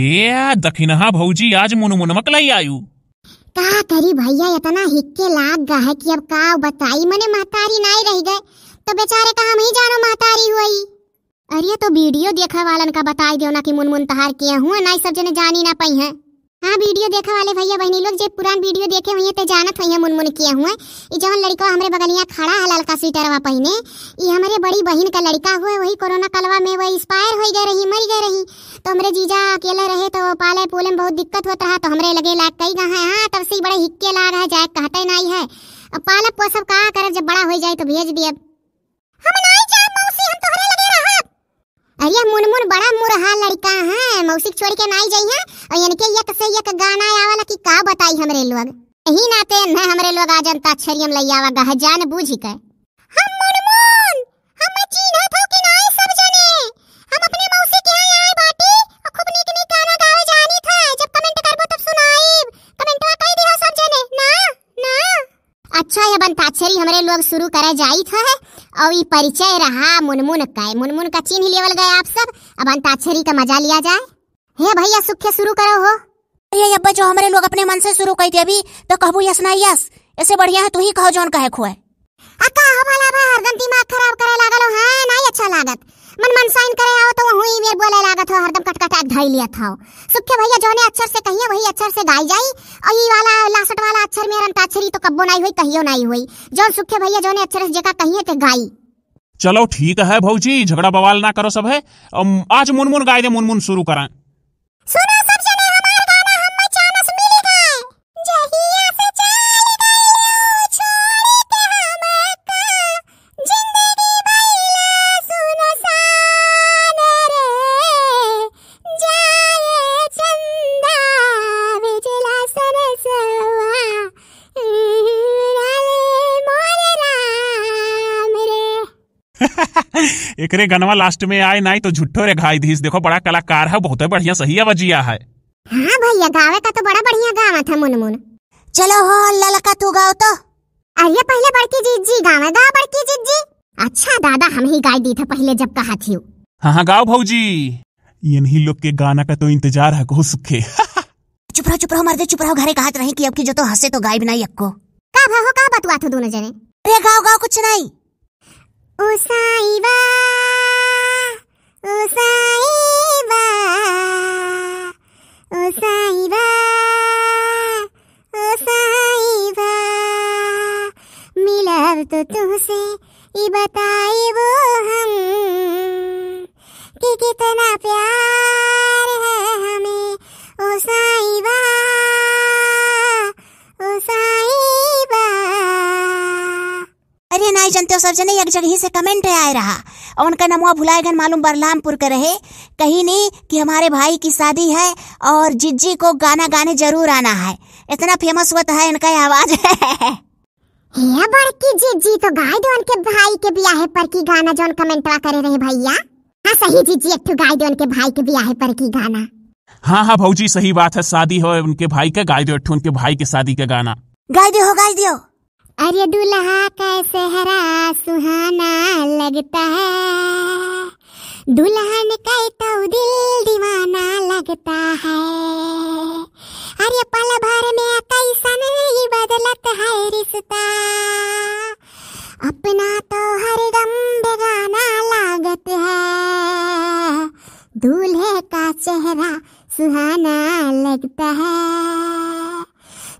ए दखिनहा भौजी आज मुनमुनमक लई आयु का करी भैया इतना हिक्के लाग गा है कि अब का बताई मने मातारी नाई रह गए तो बेचारे का हम ही जानो मातारी हुई अरे तो वीडियो देखा वालन का बताई ना कि मुनमुन तहार किया हुआ नाई सब जने जानी ना पई है हाँ वीडियो देखा वाले भैया बहनी लोग जो पुरान वीडियो देखे हुए तो जानत हुई मुनमुन किए हुए ये जवन लड़का हमारे बगलिया खड़ा है ललका स्वीटर वा पहने ये हमारे बड़ी बहन का लड़का हुए वही कोरोना कलवा में वही एक्सपायर हो गए रही मर गए रही तो हमारे जीजा अकेले रहे तो पाले पोले में बहुत दिक्कत होता तो है तो हमारे लगे लाग कई गए हैं हाँ तब से बड़े हिक्के ला रहा है जाए कहते नहीं है अब पालक पोसब कहा कर जब बड़ा हो जाए तो भेज दिए हम नहीं अरे मुन मुन बड़ा मुरहा लड़का है मौसी छोड़ के नाई जाई है और यानी के यक से यक गाना आया वाला की का बताई हमरे लोग यही नाते न हमरे लोग आ जनता छरियम लइयावा गह जान बूझी के हम मुन मुन हम चीन्हा थो कि नाई सब जने हम अपने मौसी के यहां आए बाटी और खूब निक निक गाना गावे जानी था जब कमेंट करबो तब सुनाई कमेंट कमेंटवा कह दियो सब जने ना ना अच्छा ये बनता छरी हमरे लोग शुरू करे जाई था और परिचय रहा मुनमुन का मुनमुन का चीन ही लेवल गए आप सब अब अंताक्षरी का मजा लिया जाए हे भैया सुखे शुरू करो हो ये अब जो हमारे लोग अपने मन से शुरू कर दिया अभी तो कहू यस ना यस ऐसे बढ़िया है तू ही कहो जोन कहे खुआ अका हो भला बा हरदम दिमाग खराब करे लागलो हां नहीं अच्छा लागत मन मन साइन करे आओ तो वहीं मेर बोले लागत हो हरदम कट कटकटाक धई लिया था सुखे भैया जोने अक्षर से कहिए वही अक्षर से गाई जाई और ई वाला लासट वाला अक्षर मेर अंताक्षरी तो कब्बो नहीं हुई कहियो नहीं हुई जो सुखे भैया जोने अक्षर से जेका कहिए ते गाई चलो ठीक है भौजी झगड़ा बवाल ना करो सब है आज मुनमुन गाय दे मुनमुन शुरू करा सुन एकरे गनवा लास्ट में आए ना तो झुट्ठो रे घाई धीस देखो बड़ा कलाकार है बहुत बढ़िया सही बजिया है हाँ भैया गावे का तो बड़ा बढ़िया गावा था मुन मुन चलो हो ललका तू गाओ तो अरे पहले बड़की जीत जी गावे गा बड़की जीत जी अच्छा दादा हम ही गाय दी था पहले जब कहा थी हाँ हाँ गाओ भौजी इन्हीं लोग के गाना का तो इंतजार है को सुखे चुप रहो चुप रहो मर्दे चुप रहो घरे कहा रहे कि अब की जो तो हंसे तो गाय बनाई अक्को का भाव का बतवा थो दोनों जने अरे गाओ गाओ कुछ नहीं उसाई तो तुमसे ये बताए वो हम कि कितना प्यार है हमें ओ साईं जनते हो सब जने एक जगह से कमेंट आए रहा और उनका नमुआ भुलाएगन मालूम बरलामपुर के रहे कहीं नहीं कि हमारे भाई की शादी है और जिज्जी को गाना गाने जरूर आना है इतना फेमस हुआ तो है इनका आवाज है बड़की जिज्जी तो गाय दो उनके भाई के बियाह पर की गाना जो कमेंटवा करे रहे भैया हाँ सही जिज्जी एक गाय दो उनके भाई के बियाह पर की गाना हाँ हाँ भाजी सही बात है शादी हो उनके भाई का गाय दो उनके भाई के शादी का गाना गाय दो गाय दो अरे दूल्हा कैसे हरा सुहाना लगता है दुल्हन तो दिल दीवाना लगता है अरे पल भर में कैसा नहीं बदलत है रिश्ता अपना तो गम बेगाना लागत है दूल्हे का चेहरा सुहाना लगता है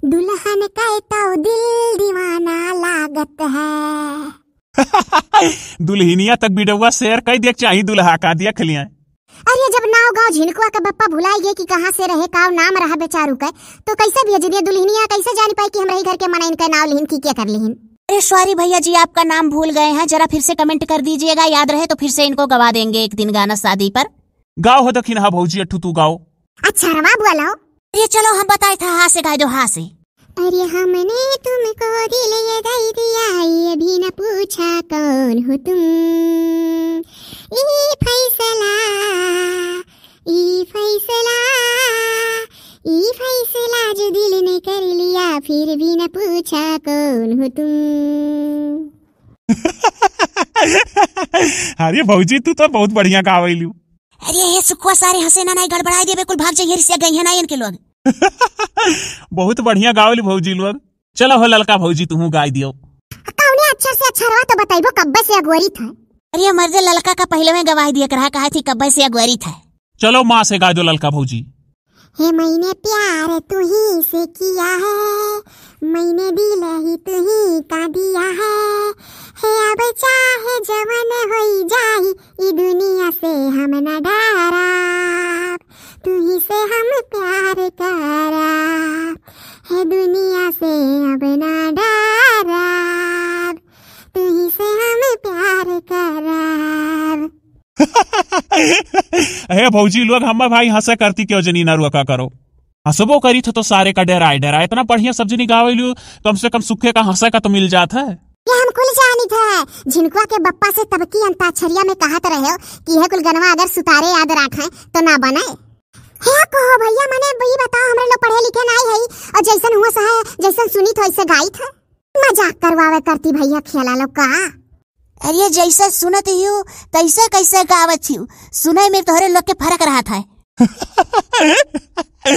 दुल्हन तो दिल दीवाना लागत है दुल्हनिया तक बिडौआ शेर कई देख चाही दुल्हा का दिया खलिया अरे जब नाव गांव झिनकुआ का बप्पा भुला भुलाइए कि कहाँ से रहे का नाम रहा बेचारू का तो कैसे भेज दिया दुल्हनिया कैसे जान पाई कि रही घर के मना इनका नाव लिहिन की क्या कर लिहिन अरे सॉरी भैया जी आपका नाम भूल गए हैं जरा फिर से कमेंट कर दीजिएगा याद रहे तो फिर से इनको गवा देंगे एक दिन गाना शादी पर गाओ हो दखिन हाँ भौजी अठू तू गाओ अच्छा रवा बुआ लाओ ये चलो हम बताए था हाथ से गाय दो हाथ से अरे हमने तुमको दिल ये गाई दिया ये भी न पूछा कौन हो तुम ई फैसला ई फैसला ई फैसला जो दिल ने कर लिया फिर भी न पूछा कौन हो तुम अरे भौजी तू तो बहुत बढ़िया गावेलू अरे ये सुखुआ सारे हंसे ना नहीं गड़बड़ाई दिए बिल्कुल भाग जाइए रिसिया गई है ना इनके लोग बहुत बढ़िया गावली भौजी लोग चलो हो ललका भौजी तुहू गाय दियो कौनी तो अच्छा से अच्छा रहा तो बताइबो कब्बे से अगुआरी था अरे मर्दे ललका का पहले में गवाही दिया करा कहा थी कब्बे से अगुआरी था चलो माँ से गाय दो ललका भौजी हे मैंने प्यार तू ही से किया है मैंने दिल ही तू ही का दिया है हे अब चाहे जवन ई दुनिया से हम न डरा तू ही से हम प्यार करा दुनिया से अब न डरा तू ही से हम प्यार करा भौजी लोग हम भाई हंसे करती क्यों जनी ना रुका करो हंसबो करी थो तो सारे का डराए डराए इतना बढ़िया सब्जी निकावे लू कम से कम सूखे का हंसा का तो मिल जाता है ये हम कुल जानी थे झिनकुआ के बप्पा से तब की अंताक्षरिया में कहत तो रहे हो कि है कुलगनवा अगर सुतारे याद रखे तो ना बनाए हे कहो भैया मने बई बताओ हमरे लोग पढ़े लिखे नहीं है और जैसन हुआ सह जैसन सुनी थो तो ऐसे गाई था मजाक करवावे करती भैया खेला लो का अरे जैसा सुनत हियो तैसा कैसे गावत हियो सुनय में तोहरे लोग के फरक रहा था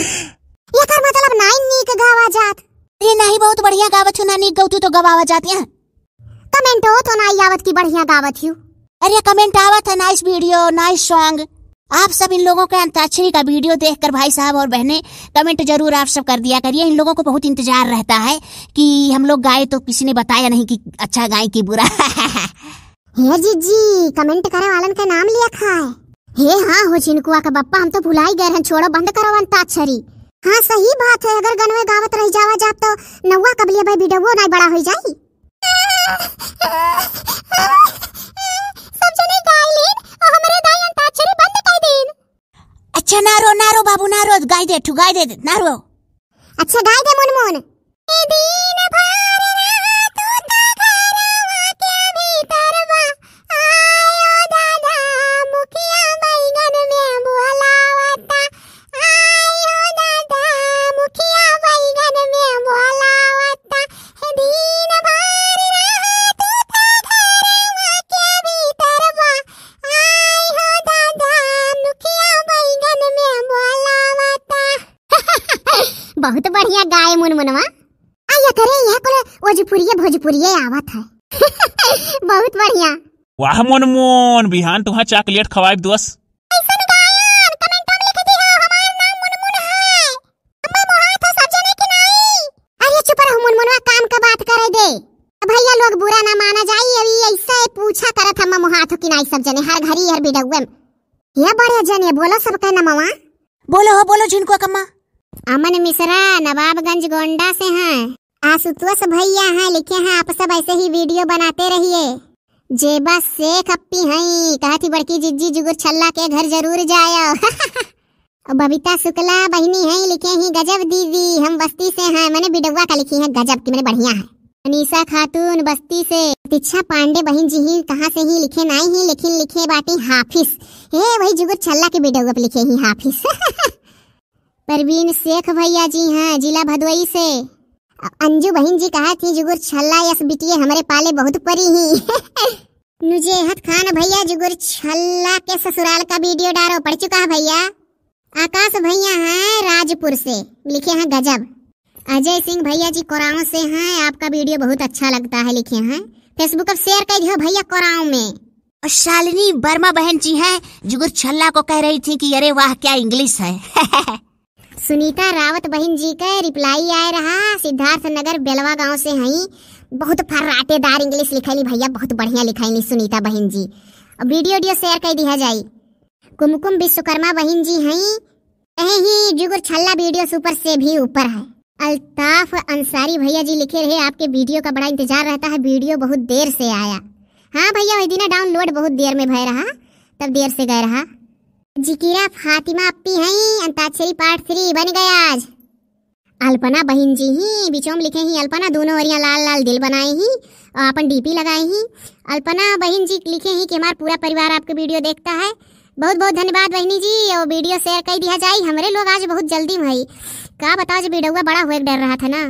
ये कर मतलब नाइन नीक गावा जात ये नहीं बहुत बढ़िया गावत ना नीक गौतू तो गवावा जात हैं कमेंट हो तो नाई आवत की बढ़िया दावत यू अरे कमेंट आवत है नाइस वीडियो नाइस सॉन्ग आप सब इन लोगों के अंताक्षरी का वीडियो देखकर भाई साहब और बहनें कमेंट जरूर आप सब कर दिया करिए इन लोगों को बहुत इंतजार रहता है कि हम लोग गाए तो किसी ने बताया नहीं कि अच्छा गाए कि बुरा हे जी जी कमेंट करे वालन का नाम लिया खा है हे हाँ हो चिनकुआ का बप्पा हम तो भुला ही गए हैं छोड़ो बंद करो अंताक्षरी हाँ सही बात है अगर गनवे गावत रह जावा जा तो नौवा कबलिया भाई बिडवो ना बड़ा हो जाए गाय अच्छा नारो नारो बाबू नारो गाय दे ठु गाय दे नारो अच्छा गाय दे मुनमुन दीदी बहुत बढ़िया गाय मुनमुनवा आया करे यह कोला भोजपुरिये भोजपुरिये आवत है बहुत बढ़िया वाह मुनमुन बिहान तुहा चॉकलेट खवाइब दोस तो भैया लोग बुरा ना माना जाई अभी ऐसा पूछा करत हम मोहाथो तो कि नहीं सब जने हर घरी हर बिडौवे ये बड़े जने बोलो सब का नमवा बोलो हो बोलो जिनको कम्मा अमन मिश्रा नवाबगंज गोंडा से हैं आशुतोष भैया हैं लिखे हैं आप सब ऐसे ही वीडियो बनाते रहिए जेबा शेख अप्पी हई कहा थी बड़की जिज्जी जुगुर छल्ला के घर जरूर जायो बबीता शुक्ला बहनी है लिखे ही गजब दीदी हम बस्ती से हैं मैंने बिडवा का लिखी है गजब की मैंने बढ़िया है अनीसा खातून बस्ती से दीक्षा पांडे बहन जी ही कहाँ से ही लिखे नाई ही लेकिन लिखे बाटी हाफिस हे वही जुगुर छल्ला के बिडवा लिखे ही हाफिस परवीन शेख भैया जी हैं जिला भदोई से अंजू बहन जी कहा थी जुगुर छल्ला यस बिटिए हमारे पाले बहुत परी ही मुझे खान भैया जुगुर छल्ला के ससुराल का वीडियो डारो पड़ चुका है भैया आकाश भैया हैं राजपुर से लिखे हैं गजब अजय सिंह भैया जी कोराव से हैं आपका वीडियो बहुत अच्छा लगता है लिखे हैं फेसबुक पर शेयर कर दियो भैया कोराव में और शालिनी वर्मा बहन जी हैं जुगुर छल्ला को कह रही थी कि अरे वाह क्या इंग्लिश है सुनीता रावत बहन जी का रिप्लाई आए रहा सिद्धार्थ नगर बेलवा गांव से हई बहुत फर्राटेदार इंग्लिश ली भैया बहुत बढ़िया लिखैली सुनीता बहन जी अब वीडियो वीडियो शेयर कर दिया जाए कुमकुम विश्वकर्मा बहन जी हई ही जुगुर छल्ला वीडियो सुपर से भी ऊपर है अल्ताफ अंसारी भैया जी लिखे रहे आपके वीडियो का बड़ा इंतजार रहता है वीडियो बहुत देर से आया हाँ भैया वही दिन डाउनलोड बहुत देर में भय रहा तब देर से गए रहा जिकीरा फातिमा अप्पी है अंताक्षरी पार्ट थ्री बन गया आज अल्पना बहन जी ही में लिखे ही अल्पना दोनों ओरिया लाल लाल दिल बनाए ही और अपन डीपी लगाए ही अल्पना बहन जी लिखे ही कि हमारा पूरा परिवार आपके वीडियो देखता है बहुत बहुत धन्यवाद बहनी जी और वीडियो शेयर कर दिया जाए हमारे लोग आज बहुत जल्दी भाई कहा बताओ जो हुआ बड़ा हुआ डर रहा था ना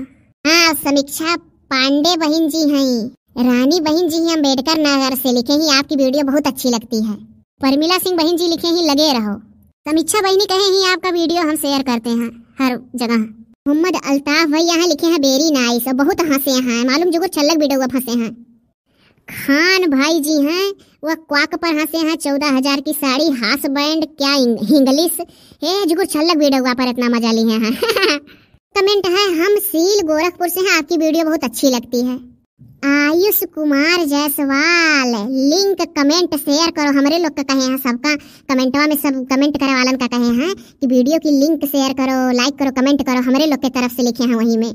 हाँ समीक्षा पांडे बहन जी हैं रानी बहन जी ही अम्बेडकर नगर से लिखे ही आपकी वीडियो बहुत अच्छी लगती है परमिला सिंह बहन जी लिखे ही लगे रहो समीक्षा बहनी कहे ही आपका वीडियो हम शेयर करते हैं हर जगह मोहम्मद अल्ताफ भाई यहाँ लिखे हैं बेरी नाइस और बहुत हंसे हैं मालूम जो छलक वीडियो अब हंसे हैं खान भाई जी हैं वह क्वाक पर हंसे हैं चौदह हजार की साड़ी हास बैंड क्या इंग्लिश हे जुगुर छलक वीडियो पर इतना मजा लिए हैं हाँ, हाँ, हाँ। कमेंट है हम सील गोरखपुर से हैं आपकी वीडियो बहुत अच्छी लगती है Ayush Kumar Jaiswal link comment share करो हमारे लोग का कहे हैं सबका कमेंटवा में सब कमेंट करे वालन का कहे हैं कि वीडियो की लिंक शेयर करो लाइक करो कमेंट करो हमारे लोग के तरफ से लिखे हैं वहीं में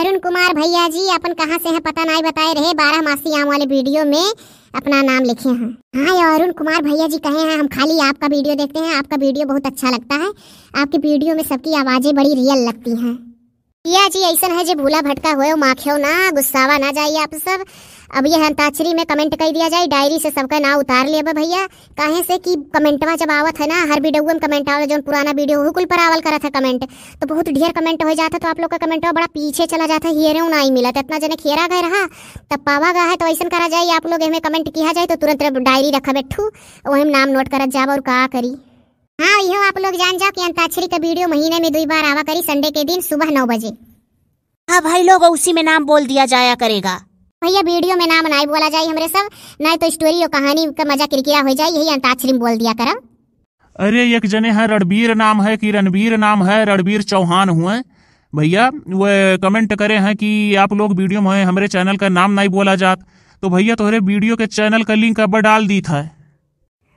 अरुण कुमार भैया जी अपन कहाँ से हैं पता नहीं बताए रहे बारह मासी आम वाले वीडियो में अपना नाम लिखे हैं हाँ अरुण कुमार भैया जी कहे हैं हम खाली आपका वीडियो देखते हैं आपका वीडियो बहुत अच्छा लगता है आपके वीडियो में सबकी आवाज़ें बड़ी रियल लगती हैं पिया जी ऐसा है जो भूला भटका हुए माखे ना गुस्सावा ना जाइए आप सब अब ये अंताक्षरी में कमेंट कर दिया जाए डायरी से सबका नाम उतार लिया भैया कहे से कि कमेंटवा जब आवत है ना हर वीडियो में कमेंट आवा जो पुराना वीडियो हो कुल पर आवल करा था कमेंट तो बहुत ढेर कमेंट हो जाता तो आप लोग का कमेंटवा बड़ा पीछे चला जाता है हेरे ना ही मिला तो इतना जने खेरा गए रहा तब पावा गया है तो ऐसा करा जाए आप लोग हमें कमेंट किया जाए तो तुरंत डायरी रखा बैठू वही नाम नोट करा जावा और का करी हाँ यो आप लोग जान जाओ कि अंताक्षरी का वीडियो महीने में दो बार आवा करी संडे के दिन सुबह नौ बजे हाँ भाई लोग उसी में नाम बोल दिया जाया करेगा भैया वीडियो में नाम नहीं बोला जाए हमरे सब ना तो स्टोरी और कहानी का मजा किरकिरा हो जाए यही अंताक्षरी में बोल दिया करम अरे एक जने है रणबीर नाम है कि रणबीर नाम है रणबीर चौहान हुए भैया वो कमेंट करे हैं कि आप लोग वीडियो में हमारे चैनल का नाम नहीं बोला जात तो भैया तोहरे वीडियो के चैनल का लिंक अब डाल दी था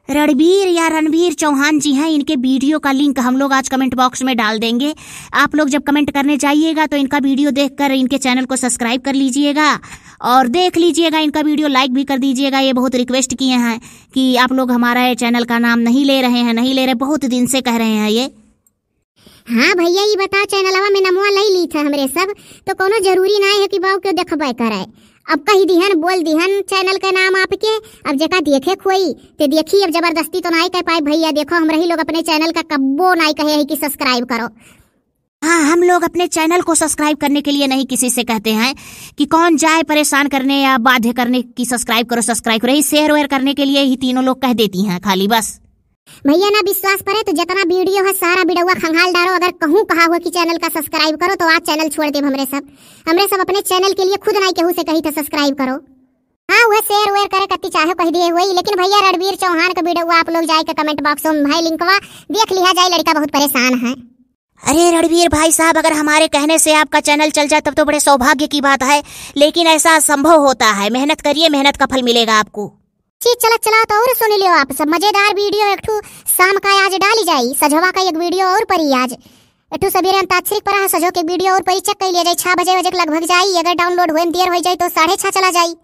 रणबीर या रणबीर चौहान जी हैं इनके वीडियो का लिंक हम लोग आज कमेंट बॉक्स में डाल देंगे आप लोग जब कमेंट करने जाइएगा तो इनका वीडियो देखकर इनके चैनल को सब्सक्राइब कर लीजिएगा और देख लीजिएगा इनका वीडियो लाइक भी कर दीजिएगा ये बहुत रिक्वेस्ट किए हैं कि आप लोग हमारा चैनल का नाम नहीं ले रहे हैं नहीं ले रहे बहुत दिन से कह रहे हैं ये हाँ भैया ये बताओ चैनल में नमुआ ले ली था हमारे सब तो कोनो जरूरी ना है कि बाबू क्यों देखबाई कराए अब कही दीहन बोल दीहन चैनल का नाम आपके अब जगह देखे खोई ते देखी अब जबरदस्ती तो ना कह पाए भैया देखो हम रही लोग अपने चैनल का कब्बो ना कहे है कि सब्सक्राइब करो हाँ हम लोग अपने चैनल को सब्सक्राइब करने के लिए नहीं किसी से कहते हैं कि कौन जाए परेशान करने या बाध्य करने की सब्सक्राइब करो सब्सक्राइब करो शेयर वेयर करने के लिए ही तीनों लोग कह देती हैं खाली बस भैया ना विश्वास पर तो जितना वीडियो है सारा बिडौआ खंगाल डालो अगर कहूँ कहा हुआ कि चैनल का सब्सक्राइब करो तो आज चैनल छोड़ दे हमरे सब हमरे सब अपने चैनल के लिए खुद नहीं केहू से कही था सब्सक्राइब करो हाँ वह शेयर वेयर करे कति चाहे कह दिए हुई लेकिन भैया रणवीर चौहान का वीडियो आप लोग जाए के कमेंट बॉक्स में भाई लिंकवा देख लिया जाए लड़का बहुत परेशान है अरे रणवीर भाई साहब अगर हमारे कहने से आपका चैनल चल जाए तब तो बड़े सौभाग्य की बात है लेकिन ऐसा संभव होता है मेहनत करिए मेहनत का फल मिलेगा आपको ची चला चला तो और सुन लियो आप सब मजेदार वीडियो ठू शाम का आज डाली जाई सजवा का एक वीडियो और परी आज ठू सवेरे अंताक्षरी पर सजो के वीडियो और परी चेक कर लिया जाए छह बजे बजे लगभग जाई अगर डाउनलोड हुए देर हो जाए तो साढ़े छह चला जाई